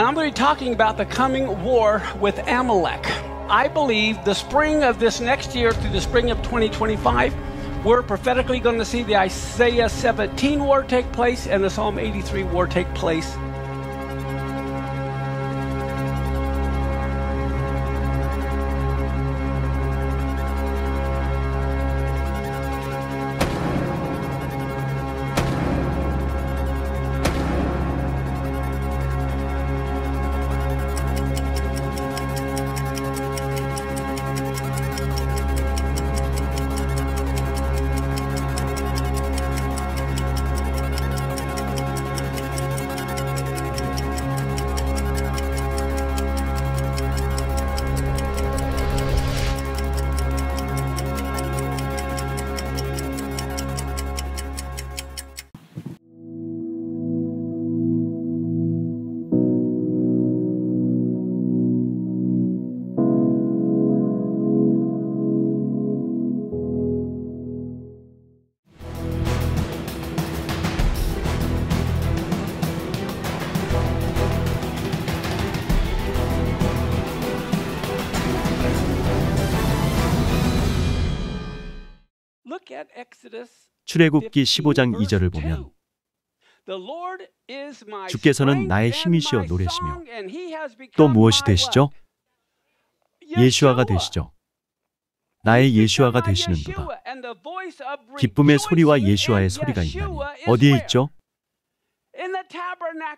And I'm going to be talking about the coming war with Amalek. I believe the spring of this next year through the spring of 2025, we're prophetically going to see the Isaiah 17 war take place and the Psalm 83 war take place 출애굽기 15장 2절을 보면 주께서는 나의 힘이시여 노래시며 또 무엇이 되시죠? 예수아가 되시죠. 나의 예수아가 되시는도다. 기쁨의 소리와 예수아의 소리가 있나니 어디에 있죠?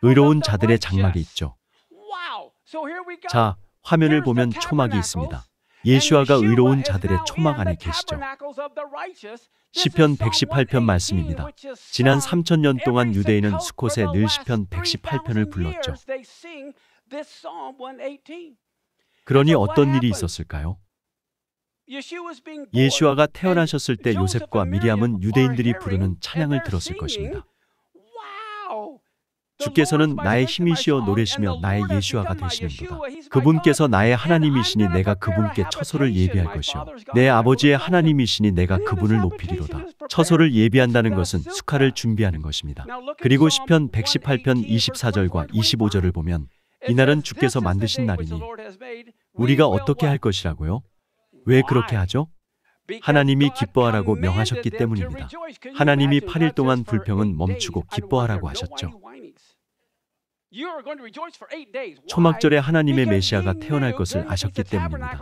의로운 자들의 장막이 있죠. 자, 화면을 보면 초막이 있습니다. 예수아가 의로운 자들의 초막 안에 계시죠. 시편 118편 말씀입니다. 지난 3000년 동안 유대인은 수콧에 늘 시편 118편을 불렀죠. 그러니 어떤 일이 있었을까요? 예수아가 태어나셨을 때 요셉과 미리암은 유대인들이 부르는 찬양을 들었을 것입니다. 주께서는 나의 힘이시여 노래시며 나의 예수와가 되시는도다. 그분께서 나의 하나님이시니 내가 그분께 처소를 예비할 것이요. 내 아버지의 하나님이시니 내가 그분을 높이리로다. 처소를 예비한다는 것은 수카를 준비하는 것입니다. 그리고 시편 118편 24절과 25절을 보면 이날은 주께서 만드신 날이니 우리가 어떻게 할 것이라고요? 왜 그렇게 하죠? 하나님이 기뻐하라고 명하셨기 때문입니다. 하나님이 8일 동안 불평은 멈추고 기뻐하라고 하셨죠. 초막절에 하나님의 메시아가 태어날 것을 아셨기 때문입니다.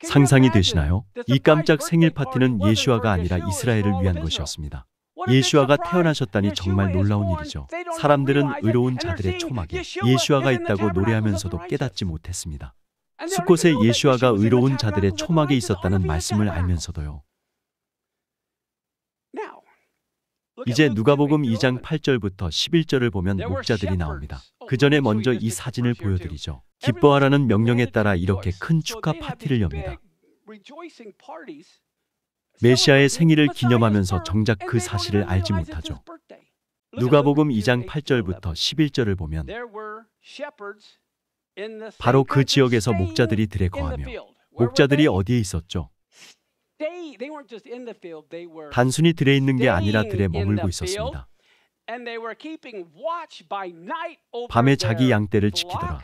상상이 되시나요? 이 깜짝 생일 파티는 예수아가 아니라 이스라엘을 위한 것이었습니다. 예수아가 태어나셨다니 정말 놀라운 일이죠. 사람들은 의로운 자들의 초막에 예수아가 있다고 노래하면서도 깨닫지 못했습니다. 수컷에 예수아가 의로운 자들의 초막에 있었다는 말씀을 알면서도요. 이제 누가복음 2장 8절부터 11절을 보면 목자들이 나옵니다. 그 전에 먼저 이 사진을 보여드리죠. 기뻐하라는 명령에 따라 이렇게 큰 축하 파티를 엽니다. 메시아의 생일을 기념하면서 정작 그 사실을 알지 못하죠. 누가복음 2장 8절부터 11절을 보면 바로 그 지역에서 목자들이 들에 거하며 목자들이 어디에 있었죠? 단순히 들에 있는 게 아니라 들에 머물고 있었습니다. 밤에 자기 양떼를 지키더라.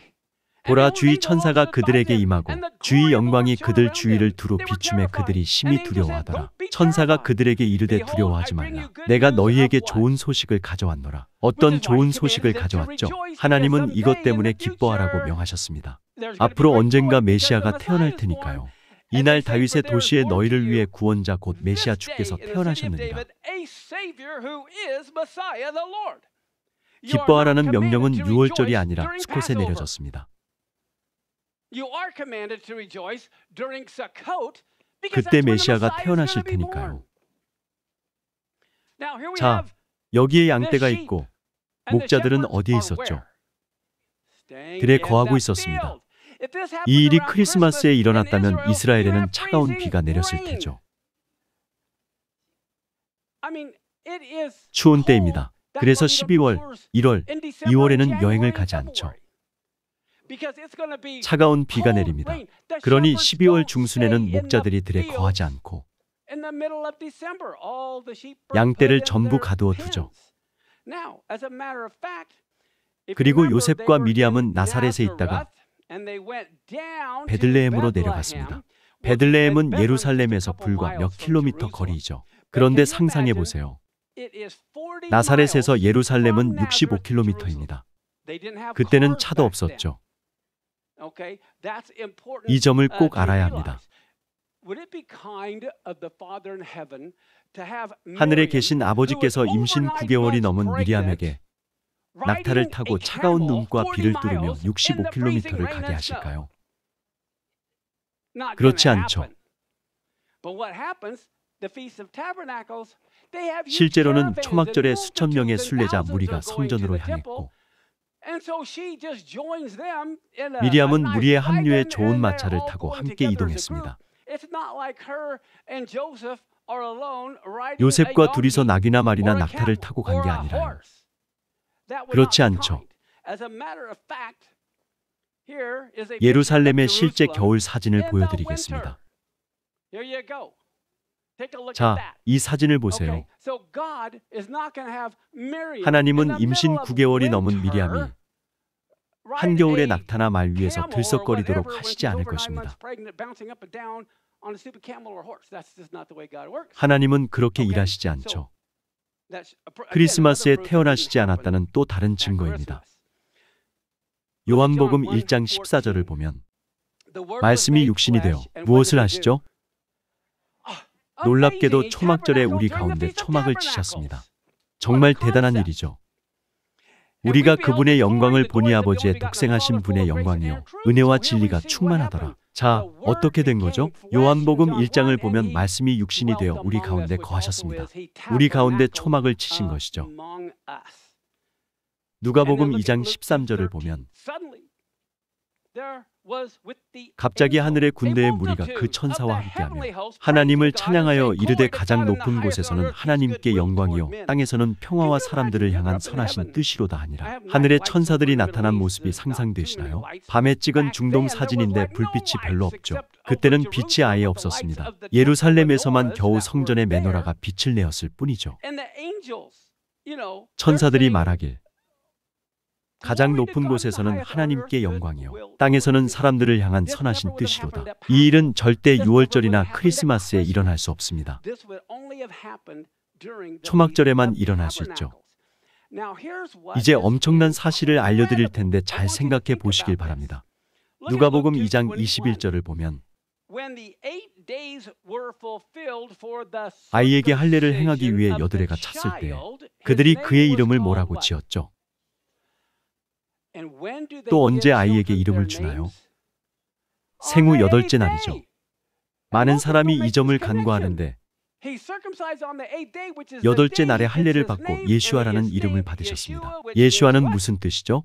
보라 주의 천사가 그들에게 임하고 주의 영광이 그들 주위를 두루 비춤에 그들이 심히 두려워하더라. 천사가 그들에게 이르되 두려워하지 말라. 내가 너희에게 좋은 소식을 가져왔노라. 어떤 좋은 소식을 가져왔죠? 하나님은 이것 때문에 기뻐하라고 명하셨습니다. 앞으로 언젠가 메시아가 태어날 테니까요. 이날 다윗의 도시에 너희를 위해 구원자 곧 메시아 주께서 태어나셨느니라. 기뻐하라는 명령은 6월절이 아니라 수컷에 내려졌습니다. 그때 메시아가 태어나실 테니까요. 자, 여기에 양떼가 있고 목자들은 어디에 있었죠? 들에 거하고 있었습니다. 이 일이 크리스마스에 일어났다면 이스라엘에는 차가운 비가 내렸을 테죠. 추운 때입니다. 그래서 12월, 1월, 2월에는 여행을 가지 않죠. 차가운 비가 내립니다. 그러니 12월 중순에는 목자들이 들에 거하지 않고 양떼를 전부 가두어 두죠. 그리고 요셉과 미리암은 나사렛에 있다가 베들레헴으로 내려갔습니다. 베들레헴은 예루살렘에서 불과 몇 킬로미터 거리이죠. 그런데 상상해 보세요. 나사렛에서 예루살렘은 65킬로미터입니다. 그때는 차도 없었죠. 이 점을 uh, 꼭 알아야 합니다. 하늘에 계신 아버지께서 임신 9개월이 넘은 미리암에게 낙타를 타고 차가운 눈과 비를 뚫으며 65km를 가게 하실까요? 그렇지 않죠. 실제로는 초막절에 수천 명의 순례자 무리가 성전으로 향했고 미리암은 무리의 합류에 좋은 마차를 타고 함께 이동했습니다. 요셉과 둘이서 낙이나 말이나 낙타를 타고 간 게 아니라 그렇지 않죠. 예루살렘의 실제 겨울 사진을 보여드리겠습니다. 자, 이 사진을 보세요. 하나님은 임신 9개월이 넘은 미리암이 한겨울에 낙타나 말 위에서 들썩거리도록 하시지 않을 것입니다. 하나님은 그렇게 일하시지 않죠. 크리스마스에 태어나시지 않았다는 또 다른 증거입니다. 요한복음 1장 14절을 보면 말씀이 육신이 되어 무엇을 하시죠? Ah, 놀랍게도 초막절에 우리 가운데 초막을 치셨습니다. 정말 대단한 일이죠. 우리가 그분의 영광을 보니 아버지의 독생하신 분의 영광이요 은혜와 진리가 충만하더라. 자, 어떻게 된 거죠? 요한복음 1장을 보면 말씀이 육신이 되어 우리 가운데 거하셨습니다. 우리 가운데 초막을 치신 것이죠. 누가복음 2장 13절을 보면 갑자기 하늘의 군대의 무리가 그 천사와 함께하며 하나님을 찬양하여 이르되 가장 높은 곳에서는 하나님께 영광이요 땅에서는 평화와 사람들을 향한 선하신 뜻이로다 하니라 하늘의 천사들이 나타난 모습이 상상되시나요? 밤에 찍은 중동 사진인데 불빛이 별로 없죠. 그때는 빛이 아예 없었습니다. 예루살렘에서만 겨우 성전의 매너라가 빛을 내었을 뿐이죠. 천사들이 말하길 가장 높은 곳에서는 하나님께 영광이요 땅에서는 사람들을 향한 선하신 뜻이로다. 이 일은 절대 6월절이나 크리스마스에 일어날 수 없습니다. 초막절에만 일어날 수 있죠. 이제 엄청난 사실을 알려드릴 텐데 잘 생각해 보시길 바랍니다. 누가복음 2장 21절을 보면 아이에게 할례를 행하기 위해 여드레가 찼을 때 그들이 그의 이름을 뭐라고 지었죠? 또 언제 아이에게 이름을 주나요? 생후 여덟째 날이죠. 많은 사람이 이 점을 간과하는데 여덟째 날에 할례를 받고 예수아라는 이름을 받으셨습니다. 예수아는 무슨 뜻이죠?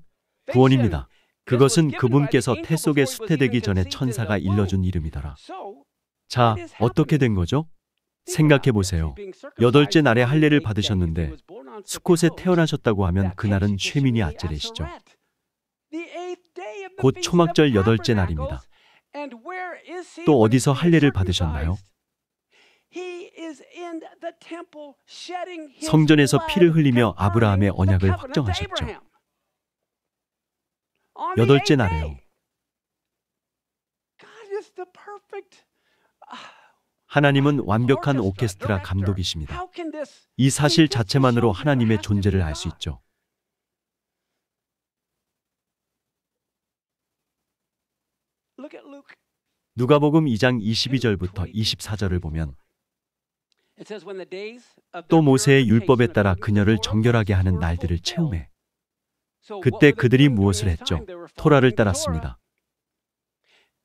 구원입니다. 그것은 그분께서 태 속에 수태되기 전에 천사가 일러준 이름이더라. 자, 어떻게 된 거죠? 생각해 보세요. 여덟째 날에 할례를 받으셨는데 수컷에 태어나셨다고 하면 그날은 쉐미니 아제레시죠. 곧 초막절 여덟째 날입니다. 또 어디서 할례를 받으셨나요? 성전에서 피를 흘리며 아브라함의 언약을 확정하셨죠. 여덟째 날에요. 하나님은 완벽한 오케스트라 감독이십니다. 이 사실 자체만으로 하나님의 존재를 알 수 있죠. 누가복음 2장 22절부터 24절을 보면 또 모세의 율법에 따라 그녀를 정결하게 하는 날들을 채우매 그때 그들이 무엇을 했죠? 토라를 따랐습니다.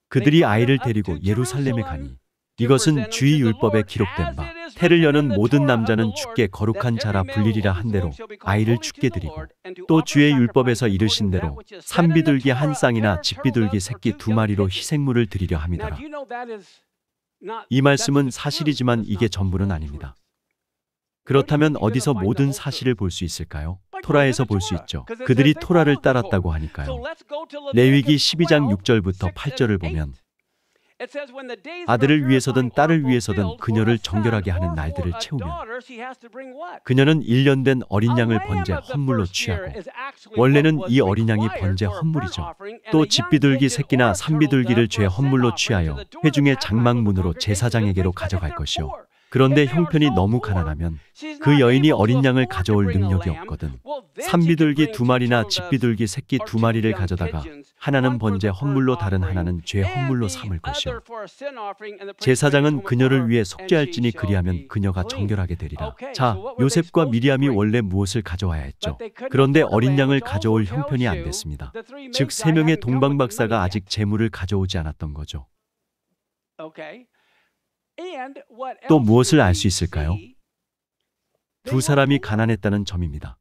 그들이 아이를 데리고 예루살렘에 가니 이것은 주의 율법에 뭐 기록된 바 태를 여는 모든 남자는 주께 거룩한 자라 불리리라 한 대로 아이를 주께 드리고 또 주의 율법에서 이르신 대로 산비둘기 한 쌍이나 집비둘기 새끼 두 마리로 희생물을 드리려 함이다라이 말씀은 사실이지만 이게 전부는 아닙니다. 그렇다면 어디서 모든 사실을 볼 수 있을까요? 토라에서 볼 수 있죠. 그들이 토라를 따랐다고 하니까요. 레위기 12장 6절부터 8절을 보면 아들을 위해서든 딸을 위해서든 그녀를 정결하게 하는 날들을 채우면 그녀는 1년 된 어린 양을 번제 헌물로 취하고 원래는 이 어린 양이 번제 헌물이죠. 또 집비둘기 새끼나 산비둘기를 죄 헌물로 취하여 회중의 장막문으로 제사장에게로 가져갈 것이요. 그런데 형편이 너무 가난하면 그 여인이 어린 양을 가져올 능력이 없거든. 산비둘기 두 마리나 집비둘기 새끼 두 마리를 가져다가 하나는 번제 헌물로 다른 하나는 죄 헌물로 삼을 것이오 제사장은 그녀를 위해 속죄할지니 그리하면 그녀가 정결하게 되리라. 자, 요셉과 미리암이 원래 무엇을 가져와야 했죠. 그런데 어린 양을 가져올 형편이 안 됐습니다. 즉세 명의 동방 박사가 아직 재물을 가져오지 않았던 거죠. 또 무엇을 알 수 있을까요? 두 사람이 가난했다는 점입니다.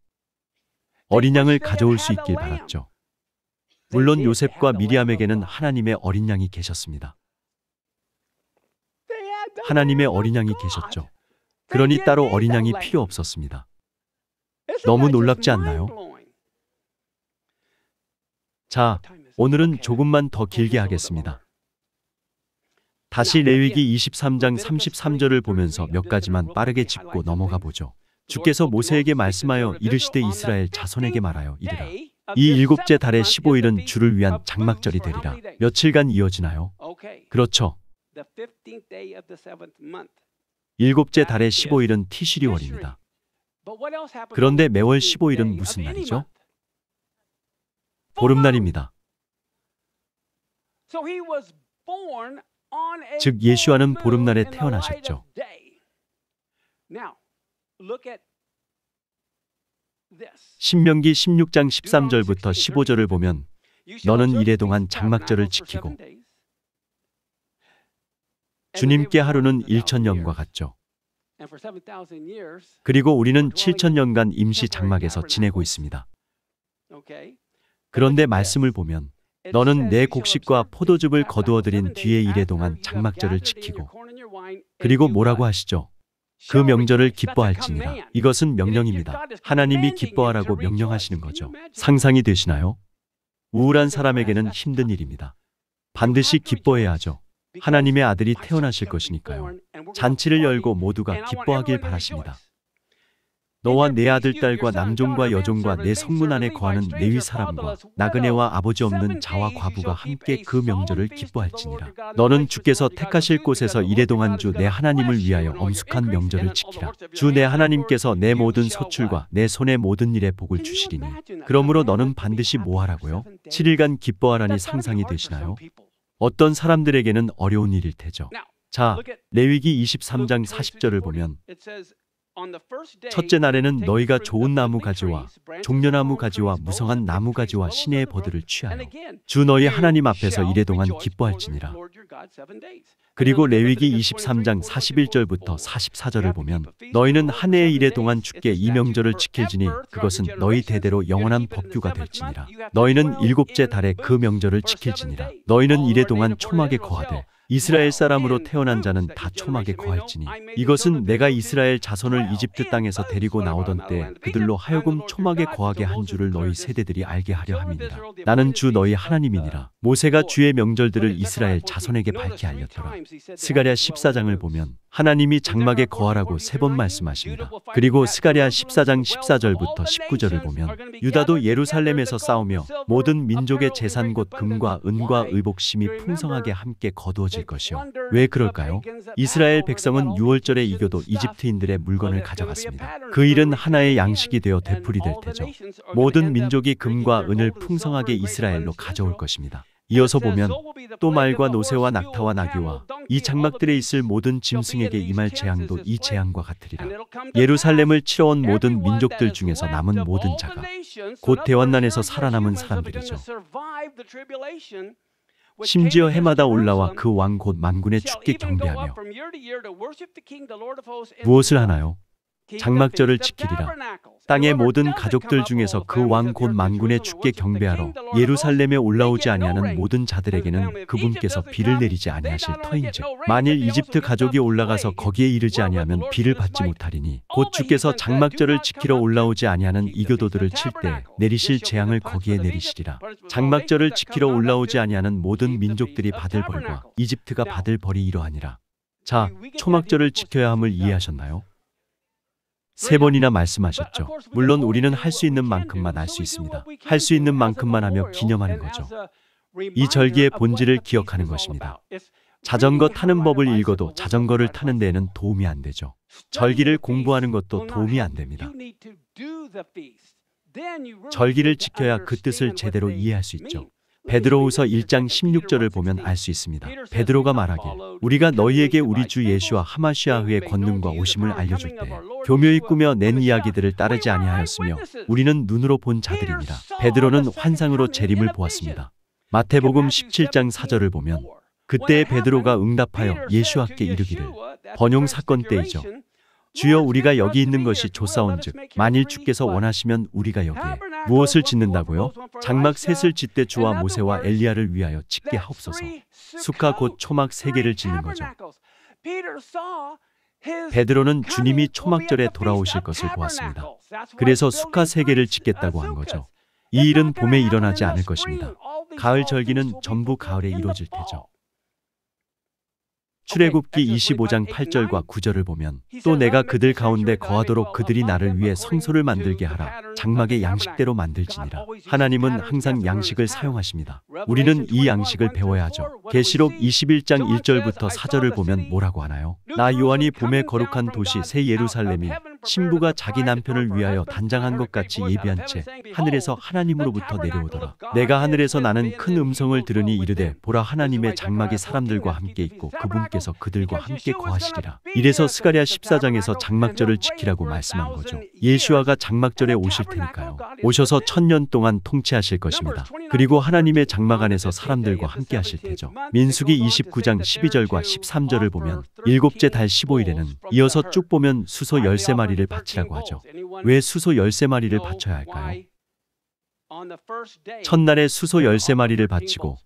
어린 양을 가져올 수 있길 바랐죠. 물론 요셉과 미리암에게는 하나님의 어린 양이 계셨습니다. 하나님의 어린 양이 계셨죠. 그러니 따로 어린 양이 필요 없었습니다. 너무 놀랍지 않나요? 자, 오늘은 조금만 더 길게 하겠습니다. 다시 레위기 23장 33절을 보면서 몇 가지만 빠르게 짚고 넘어가 보죠. 주께서 모세에게 말씀하여 이르시되 이스라엘 자손에게 말하여 이르라. 이 일곱째 달의 15일은 아, 주를 위한 아, 장막절이 아, 되리라. 며칠간 이어지나요? 그렇죠. 일곱째 달의 15일은 티시리월입니다. 그런데 매월 15일은 무슨 날이죠? 보름날입니다. 즉 예수와는 보름날에 태어나셨죠. 신명기 16장 13절부터 15절을 보면 너는 이래 동안 장막절을 지키고 주님께 하루는 1천년과 같죠. 그리고 우리는 7천년간 임시 장막에서 지내고 있습니다. 그런데 말씀을 보면 너는 내 곡식과 포도즙을 거두어들인 뒤의 일에 동안 장막절을 지키고 그리고 뭐라고 하시죠? 그 명절을 기뻐할지니라. 이것은 명령입니다. 하나님이 기뻐하라고 명령하시는 거죠. 상상이 되시나요? 우울한 사람에게는 힘든 일입니다. 반드시 기뻐해야 하죠. 하나님의 아들이 태어나실 것이니까요. 잔치를 열고 모두가 기뻐하길 바라십니다. 너와 내 아들 딸과 남종과 여종과 내 성문 안에 거하는 내위 사람과 나그네와 아버지 없는 자와 그 과부가 함께 그 명절을 기뻐할지니라 너는 주께서 택하실 곳에서 이래동안 주 내 하나님을 위하여 엄숙한 명절을 지키라 주 내 하나님께서 내 모든 소출과 내 손의 모든 일에 복을 주시리니 그러므로 너는 반드시 뭐하라고요 7일간 기뻐하라니 상상이 되시나요 어떤 사람들에게는 어려운 일일 테죠 자, 레위기 23장 40절을 보면 첫째 날에는 너희가 좋은 나무 가지와 종려나무 가지와 무성한 나무 가지와 신의 버들을 취하여 주 너희 하나님 앞에서 이래동안 기뻐할지니라. 그리고 레위기 23장 41절부터 44절을 보면 너희는 한 해의 이래 동안 주께 이명절을 지킬지니 그것은 너희 대대로 영원한 법규가 될지니라. 너희는 일곱째 달에 그 명절을 지킬지니라. 너희는 이래 동안 초막에 거하되 이스라엘 사람으로 태어난 자는 다 초막에 거할지니 이것은 내가 이스라엘 자손을 이집트 땅에서 데리고 나오던 때 그들로 하여금 초막에 거하게 한 줄을 너희 세대들이 알게 하려 함이니라 나는 주 너희 하나님이니라 모세가 뭐 주의 명절들을 이스라엘 자손에게 밝히 알렸더라. 스가랴 14장을 보면 하나님이 장막에 거하라고 세 번 말씀하십니다. 그리고 스가랴 14장 14절부터 19절을 보면 유다도 예루살렘에서 싸우며 모든 민족의 재산 곧 금과 은과 의복심이 풍성하게 함께 거두어질 것이요. 왜 그럴까요? 이스라엘 백성은 6월절에 이교도 이집트인들의 물건을 가져갔습니다. 그 일은 하나의 양식이 되어 되풀이 될 테죠. 모든 민족이 금과 은을 풍성하게 이스라엘로 가져올 것입니다. 이어서 보면 또 말과 노새와 낙타와 나귀와 이 장막들에 있을 모든 짐승에게 임할 재앙도 이 재앙과 같으리라. 예루살렘을 치러온 모든 민족들 중에서 남은 모든 자가 곧 대환난에서 살아남은 사람들이죠. 심지어 해마다 올라와 그 왕 곧 만군의 축께 경배하며 무엇을 하나요? 장막절을 지키리라. 땅의 모든 가족들 중에서 그 왕 곧 만군의 주께 경배하러 예루살렘에 올라오지 아니하는 모든 자들에게는 그분께서 비를 내리지 아니하실 터인즉 만일 이집트 가족이 올라가서 거기에 이르지 아니하면 비를 받지 못하리니 곧 주께서 장막절을 지키러 올라오지 아니하는 이교도들을 칠 때 내리실 재앙을 거기에 내리시리라. 장막절을 지키러 올라오지 아니하는 모든 민족들이 받을 벌과 이집트가 받을 벌이 이러하니라. 자, 초막절을 지켜야 함을 이해하셨나요? 세 번이나 말씀하셨죠. 물론 우리는 할 수 있는 만큼만 할 수 있습니다. 할 수 있는 만큼만 하며 기념하는 거죠. 이 절기의 본질을 기억하는 것입니다. 자전거 타는 법을 읽어도 자전거를 타는 데에는 도움이 안 되죠. 절기를 공부하는 것도 도움이 안 됩니다. 절기를 지켜야 그 뜻을 제대로 이해할 수 있죠. 베드로후서 1장 16절을 보면 알 수 있습니다. 베드로가 말하길 우리가 너희에게 우리 주 예수와 하마시아흐의 권능과 오심을 알려줄 때 교묘히 꾸며 낸 이야기들을 따르지 아니하였으며 우리는 눈으로 본 자들입니다. 베드로는 환상으로 재림을 보았습니다. 마태복음 17장 4절을 보면 그때의 베드로가 응답하여 예수께 와 이르기를 번용 사건 때이죠. 주여 우리가 여기 있는 것이 조사원즉 만일 주께서 원하시면 우리가 여기에 무엇을 짓는다고요? 장막 셋을 짓되 주와 모세와 엘리야를 위하여 짓게 하옵소서. 수카 곧 초막 세 개를 짓는 거죠. 베드로는 주님이 초막절에 돌아오실 것을 보았습니다. 그래서 수카 세 개를 짓겠다고 한 거죠. 이 일은 봄에 일어나지 않을 것입니다. 가을 절기는 전부 가을에 이루어질 테죠. 출애굽기 25장 8절과 9절을 보면 또 내가 그들 가운데 거하도록 그들이 나를 위해 성소를 만들게 그 하라 장막의 그 양식대로 만들지니라 하나님은 항상 양식을 사용하십니다. 우리는 이 양식을 배워야 하죠. 계시록 21장 1절부터 4절을 보면 뭐라고 하나요? 나 요한이 봄에 거룩한 도시 새 예루살렘이 신부가 자기 남편을 위하여 단장한 것 같이 예비한 채 하늘에서 하나님으로부터 내려오더라. 내가 하늘에서 나는 큰 음성을 들으니 이르되 보라 하나님의 장막이 사람들과 함께 있고 그분께서 그들과 함께 거하시리라. 이래서 스가랴 14장에서 장막절을 지키라고 말씀한 거죠. 예수아가 장막절에 오실 테니까요. 오셔서 천년 동안 통치하실 것입니다. 그리고 하나님의 장막 안에서 사람들과 함께 하실 테죠. 민숙이 29장 12절과 13절을 보면 일곱째 달 15일에는 이어서 쭉 보면 수소 13마리 1 3 마리를 바치라고 하죠. 왜 수소 13마리를 바쳐야 할까요? 첫날에 수소 13마리를 바치고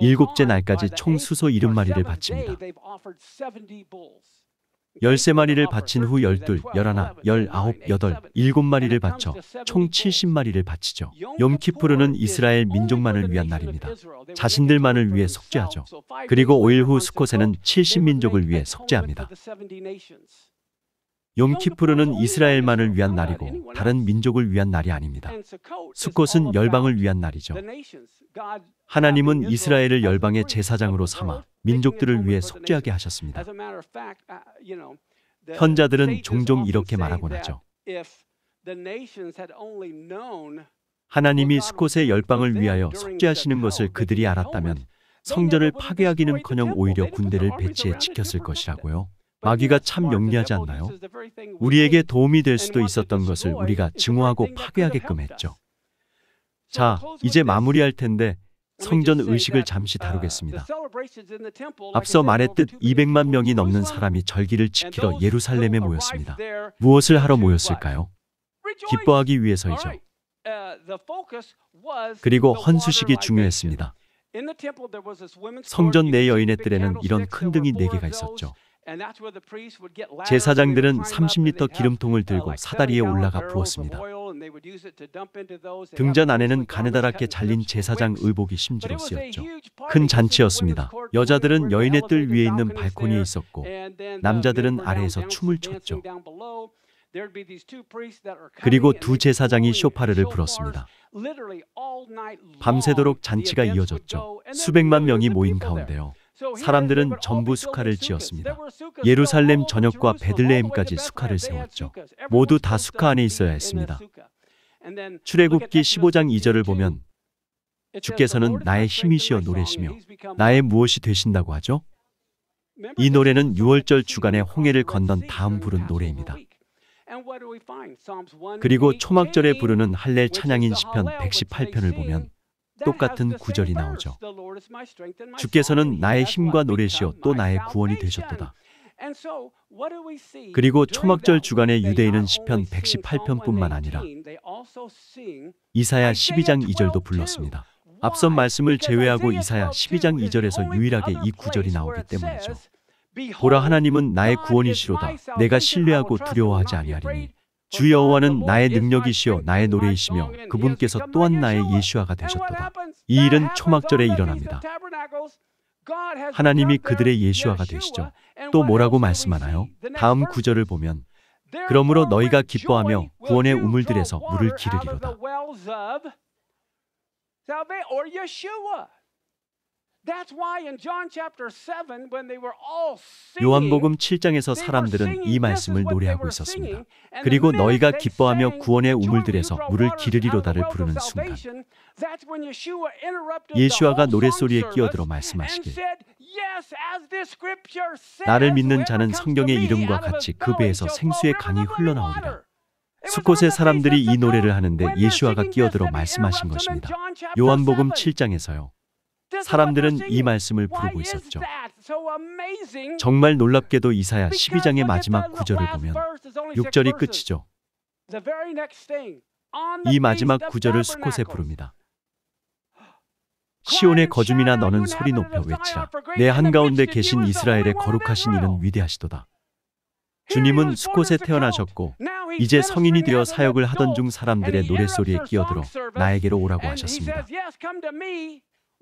일곱째 날까지 총 수소 70마리를 바칩니다. 13마리를 바친 후 12, 11, 19, 8, 7마리를 바쳐 총 70마리를 바치죠. 욤키푸르는 이스라엘 민족만을 위한 날입니다. 자신들만을 위해 속죄하죠. 그리고 5일 후 수컷에는 70민족을 위해 속죄합니다. 욤키푸르는 이스라엘만을 위한 날이고 다른 민족을 위한 날이 아닙니다. 수컷은 열방을 위한 날이죠. 하나님은 이스라엘을 열방의 제사장으로 삼아 민족들을 위해 속죄하게 하셨습니다. 현자들은 종종 이렇게 말하곤 하죠. 하나님이 수컷의 열방을 위하여 속죄하시는 것을 그들이 알았다면 성전을 파괴하기는커녕 오히려 군대를 배치해 지켰을 것이라고요. 마귀가 참 영리하지 않나요? 우리에게 도움이 될 수도 있었던 것을 우리가 증오하고 파괴하게끔 했죠. 자, 이제 마무리할 텐데 성전 의식을 잠시 다루겠습니다. 앞서 말했듯 200만 명이 넘는 사람이 절기를 지키러 예루살렘에 모였습니다. 무엇을 하러 모였을까요? 기뻐하기 위해서이죠. 그리고 헌수식이 중요했습니다. 성전 내 여인의 뜰에는 이런 큰 등이 4개가 있었죠. 제사장들은 30리터 기름통을 uh, 들고 사다리에 올라가 부었습니다. 등잔 안에는 가느다랗게 잘린 제사장 의복이 심지로 쓰였죠. 큰 잔치였습니다. 여자들은 여인의 뜰 위에 있는 발코니에 있었고 남자들은 아래에서 춤을 췄죠. 그리고 두 제사장이 쇼파르를 불었습니다. 밤새도록 잔치가 이어졌죠. 수백만 명이 모인 가운데요. 사람들은 전부 수카를 지었습니다. 예루살렘 전역과 베들레헴까지 수카를 세웠죠. 모두 다 수카 안에 있어야 했습니다. 출애굽기 15장 2절을 보면 주께서는 나의 힘이시여 노래시며 나의 무엇이 되신다고 하죠? 이 노래는 6월절 주간에 홍해를 건넌 다음 부른 노래입니다. 그리고 초막절에 부르는 할렐 찬양인 시편 118편을 보면 똑같은 구절이 나오죠. 주께서는 나의 힘과 노래시요 또 나의 구원이 되셨도다. 그리고 초막절 주간에 유대인은 시편 118편뿐만 아니라 이사야 12장 2절도 불렀습니다. 앞선 말씀을 제외하고 이사야 12장 2절에서 유일하게 이 구절이 나오기 때문이죠. 보라 하나님은 나의 구원이시로다. 내가 신뢰하고 두려워하지 아니하리니 주 여호와는 나의 능력이시요 나의 노래이시며 그분께서 또한 나의 예수아가 되셨도다. 이 일은 초막절에 일어납니다. 하나님이 그들의 예수아가 되시죠. 또 뭐라고 말씀하나요? 다음 구절을 보면 그러므로 너희가 기뻐하며 구원의 우물들에서 물을 기르리로다. 요한복음 7장에서 사람들은 이 말씀을 노래하고 있었습니다. 그리고 너희가 기뻐하며 구원의 우물들에서 물을 기르리로다를 부르는 순간 예수아가 노랫소리에 끼어들어 말씀하시길 나를 믿는 자는 성경의 이름과 같이 그 배에서 생수의 강이 흘러나오리라. 수컷의 사람들이 이 노래를 하는데 예수아가 끼어들어 말씀하신 것입니다. 요한복음 7장에서요. 사람들은 이 말씀을 부르고 있었죠. 정말 놀랍게도 이사야 12장의 마지막 구절을 보면 6절이 끝이죠. 이 마지막 구절을 수컷에 부릅니다. 시온의 거주민아 너는 소리 높여 외치라. 내 한가운데 계신 이스라엘의 거룩하신 이는 위대하시도다. 주님은 수컷에 태어나셨고 이제 성인이 되어 사역을 하던 중 사람들의 노랫소리에 끼어들어 나에게로 오라고 하셨습니다.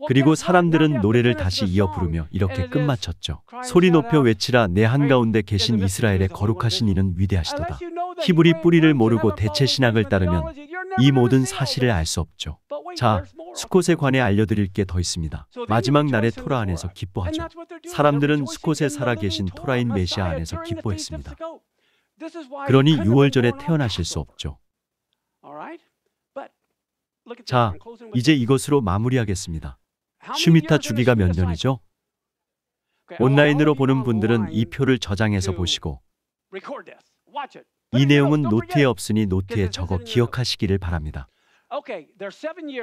그리고 사람들은 노래를 다시 이어 부르며 이렇게 끝마쳤죠. 소리 높여 외치라 내 한가운데 계신 이스라엘의 거룩하신 이는 위대하시도다. 히브리 뿌리를 모르고 대체 신학을 따르면 이 모든 사실을 알 수 없죠. 자, 수컷에 관해 알려드릴 게 더 있습니다. 마지막 날의 토라 안에서 기뻐하죠. 사람들은 수컷에 살아계신 토라인 메시아 안에서 기뻐했습니다. 그러니 6월절에 태어나실 수 없죠. 자, 이제 이것으로 마무리하겠습니다. 슈미타 주기가 몇 년이죠? 그러니까 온라인으로 보는 분들은 이 표를 저장해서 보시고 이 내용은 노트에 없으니 노트에 적어 기억하시기를 바랍니다.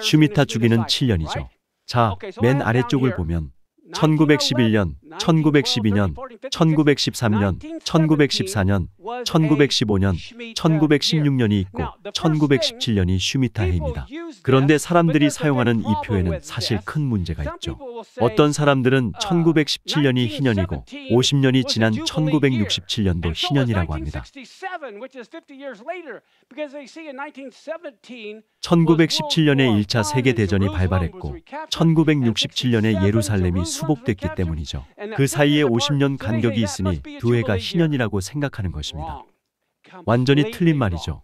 슈미타 주기는 7년이죠. 자, 맨 아래쪽을 보면 1911년, 1912년, 1913년, 1914년, 1915년, 1916년이 있고 1917년이 슈미타해입니다. 그런데 사람들이 사용하는 이 표에는 사실 큰 문제가 있죠. 어떤 사람들은 1917년이 uh, 희년이고 50년이 지난 1967년도 희년이라고 합니다. 1917년에 1차 세계대전이 발발했고 1967년에 예루살렘이 수복됐기 때문이죠. 그 사이에 50년 간격이 있으니 두 해가 희년이라고 생각하는 것입니다. 완전히 틀린 말이죠.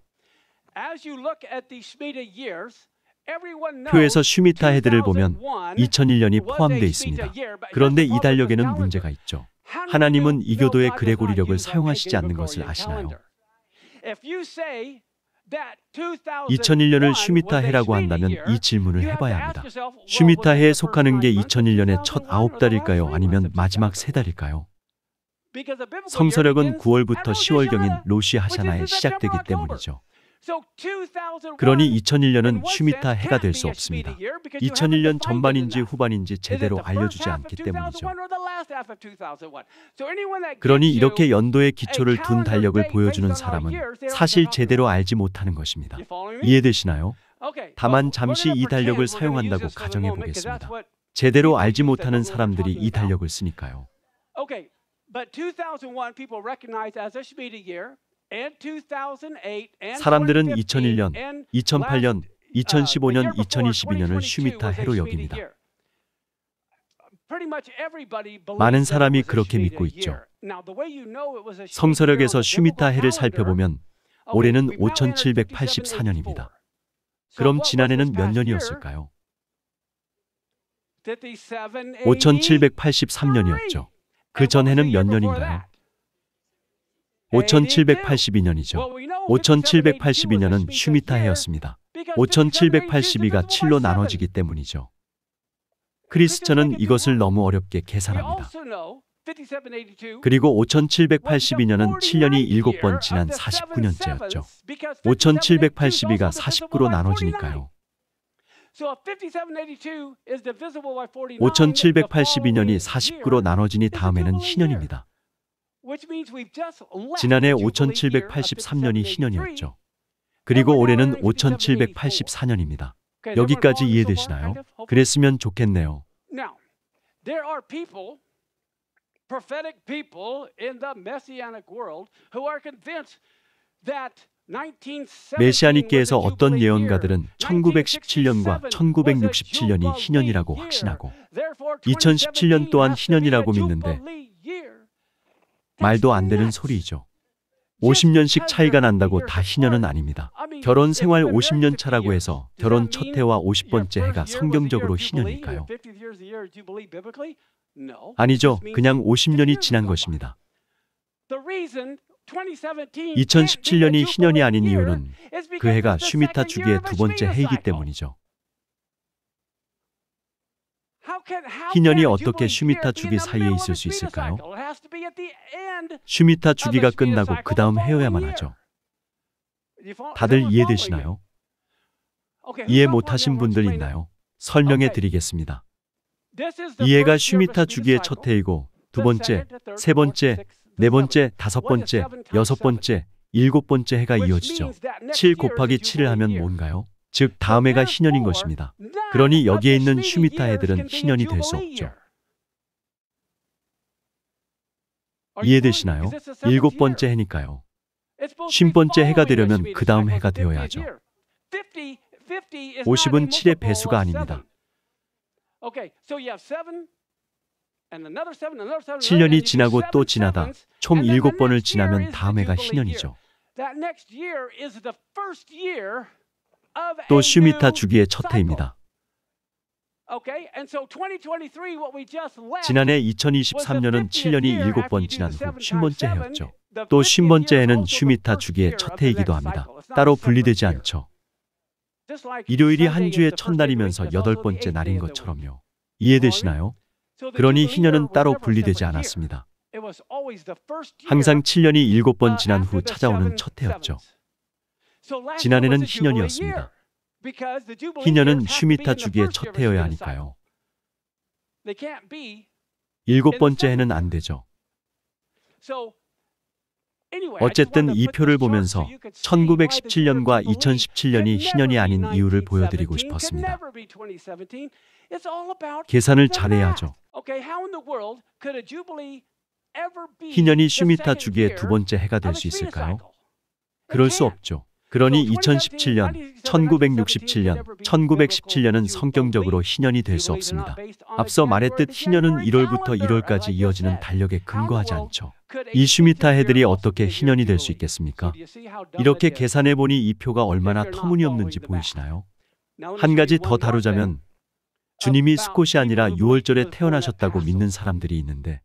표에서 슈미타 헤드를 보면 2001년이 포함되어 있습니다. 그런데 이 달력에는 문제가 있죠. 하나님은 이교도의 그레고리력을 사용하시지 않는 것을 아시나요? 2001년을 슈미타해라고 한다면 이 질문을 해봐야 합니다. 슈미타해에 속하는 게 2001년의 첫 아홉 달일까요 아니면 마지막 세달일까요 성서력은 9월부터 10월경인 로시 하샤나에 시작되기 때문이죠. 그러니 2001년은 쉬미타 해가 될 수 없습니다. 2001년 전반인지 후반인지 제대로 알려주지 않기 때문이죠. 그러니 이렇게 연도의 기초를 둔 달력을 보여주는 사람은 사실 제대로 알지 못하는 것입니다. 이해되시나요? 다만 잠시 이 달력을 사용한다고 가정해 보겠습니다. 제대로 알지 못하는 사람들이 이 달력을 쓰니까요. 사람들은 2001년, 2008년, 2015년, 2022년을 슈미타 해로 여깁니다. 많은 사람이 그렇게 믿고 있죠. 성서력에서 슈미타 해를 살펴보면 올해는 5784년입니다. 그럼 지난해는 몇 년이었을까요? 5783년이었죠. 그전에는몇 년인가요? 5782년이죠. 5782년은 슈미타 해였습니다. 5782가 7로 나눠지기 때문이죠. 크리스천은 이것을 너무 어렵게 계산합니다. 그리고 5782년은 7년이 7번 지난 49년째였죠. 5782가 49로 나눠지니까요. 5782년이 49로 나눠지니 다음에는 희년입니다. 지난해 5783년이 신년이었죠. 그리고 올해는 5784년입니다. 여기까지 이해되시나요? 그랬으면 좋겠네요. 메시아님께서 어떤 예언가들은 1917년과 1967년이 희년이라고 확신하고 2017년 또한 희년이라고 믿는데 말도 안 되는 소리이죠. 50년씩 차이가 난다고 다 희년은 아닙니다. 결혼 생활 50년 차라고 해서 결혼 첫 해와 50번째 해가 성경적으로 희년일까요? 아니죠. 그냥 50년이 지난 것입니다. 2017년이 희년이 아닌 이유는 그 해가 슈미타 주기의 두 번째 해이기 때문이죠. 희년이 어떻게 슈미타 주기 사이에 있을 수 있을까요? 슈미타 주기가 끝나고 그 다음 헤어야만 하죠. 다들 이해되시나요? 이해 못하신 분들 있나요? 설명해 드리겠습니다. 이해가 슈미타 주기의 첫 해이고 두 번째, 세 번째, 네 번째, 다섯 번째, 여섯 번째, 일곱 번째 해가 이어지죠. 7 곱하기 7을 하면 뭔가요? 즉 다음 해가 희년인 것입니다. 그러니 여기에 있는 슈미타 애들은 희년이 될 수 없죠. 이해되시나요? 일곱 번째 해니까요. 1 0 번째 해가 되려면 그 다음 해가 되어야 하죠. 50은 7의 배수가 아닙니다. 7년이 지나고 또 지나다 총 7번을 지나면 다음 해가 신년이죠. 또 슈미타 주기의 첫 해입니다. 지난해 2023년은 7년이 7번 지난 후 10번째 해였죠. 또 10번째에는 슈미타 주기의 첫 해이기도 합니다. 따로 분리되지 않죠. 일요일이 한 주의 첫날이면서 여덟 번째 날인 것처럼요. 이해되시나요? 그러니 희년은 따로 분리되지 않았습니다. 항상 7년이 7번 uh, 지난 후 찾아오는 첫 해였죠. 지난해는 희년이었습니다. 희년은 슈미타 주기의첫 해여야 하니까요. 일곱 번째 해는 안 되죠. 어쨌든 이 표를 보면서 1917년과 2017년이 희년이 아닌 이유를 보여드리고 싶었습니다. 계산을 잘해야죠. 희년이 슈미타 주기의 두 번째 해가 될 수 있을까요? 그럴 수 없죠. 그러니 2017년, 1967년, 1917년은 성경적으로 희년이 될 수 없습니다. 앞서 말했듯 희년은 1월부터 1월까지 이어지는 달력에 근거하지 않죠. 이 슈미타 해들이 어떻게 희년이 될 수 있겠습니까? 이렇게 계산해 보니 이 표가 얼마나 터무니없는지 보이시나요? 한 가지 더 다루자면 주님이 스콧이 아니라 6월절에 태어나셨다고 믿는 사람들이 있는데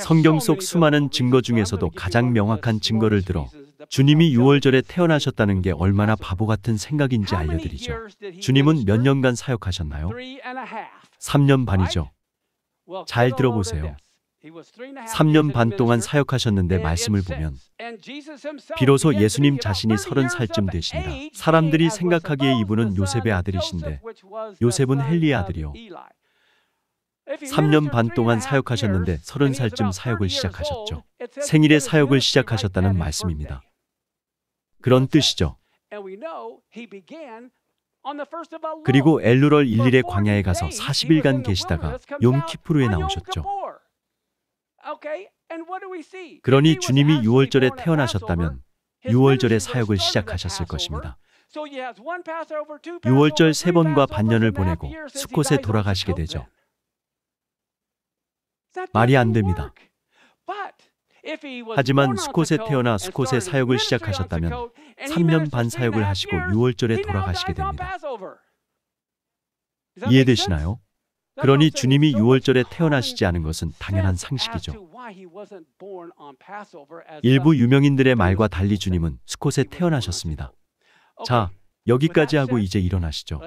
성경 속 수많은 증거 중에서도 가장 명확한 증거를 들어 주님이 6월절에 태어나셨다는 게 얼마나 바보 같은 생각인지 알려드리죠. 주님은 몇 년간 사역하셨나요? 3년 반이죠. 잘 들어보세요. 3년 반 동안 사역하셨는데 말씀을 보면 비로소 예수님 자신이 30살쯤 되신다. 사람들이 생각하기에 이분은 요셉의 아들이신데 요셉은 헨리의 아들이요. 3년 반 동안 사역하셨는데 30살쯤 사역을 시작하셨죠. 생일에 사역을 시작하셨다는 말씀입니다. 그런 뜻이죠. 그리고 엘루럴 일일의 광야에 가서 40일간 계시다가 욤키프루에 나오셨죠. 그러니 주님이 6월절에 태어나셨다면 6월절에 사역을 시작하셨을 것입니다. 6월절 세 번과 반년을 보내고 수컷에 돌아가시게 되죠. 말이 안 됩니다. 하지만 스콧에 태어나 스콧의 사역을 시작하셨다면 3년 반 사역을 하시고 6월절에 돌아가시게 됩니다. 이해되시나요? 그러니 주님이 6월절에 태어나시지 않은 것은 당연한 상식이죠. 일부 유명인들의 말과 달리 주님은 스콧에 태어나셨습니다. 자, 여기까지 하고 이제 일어나시죠.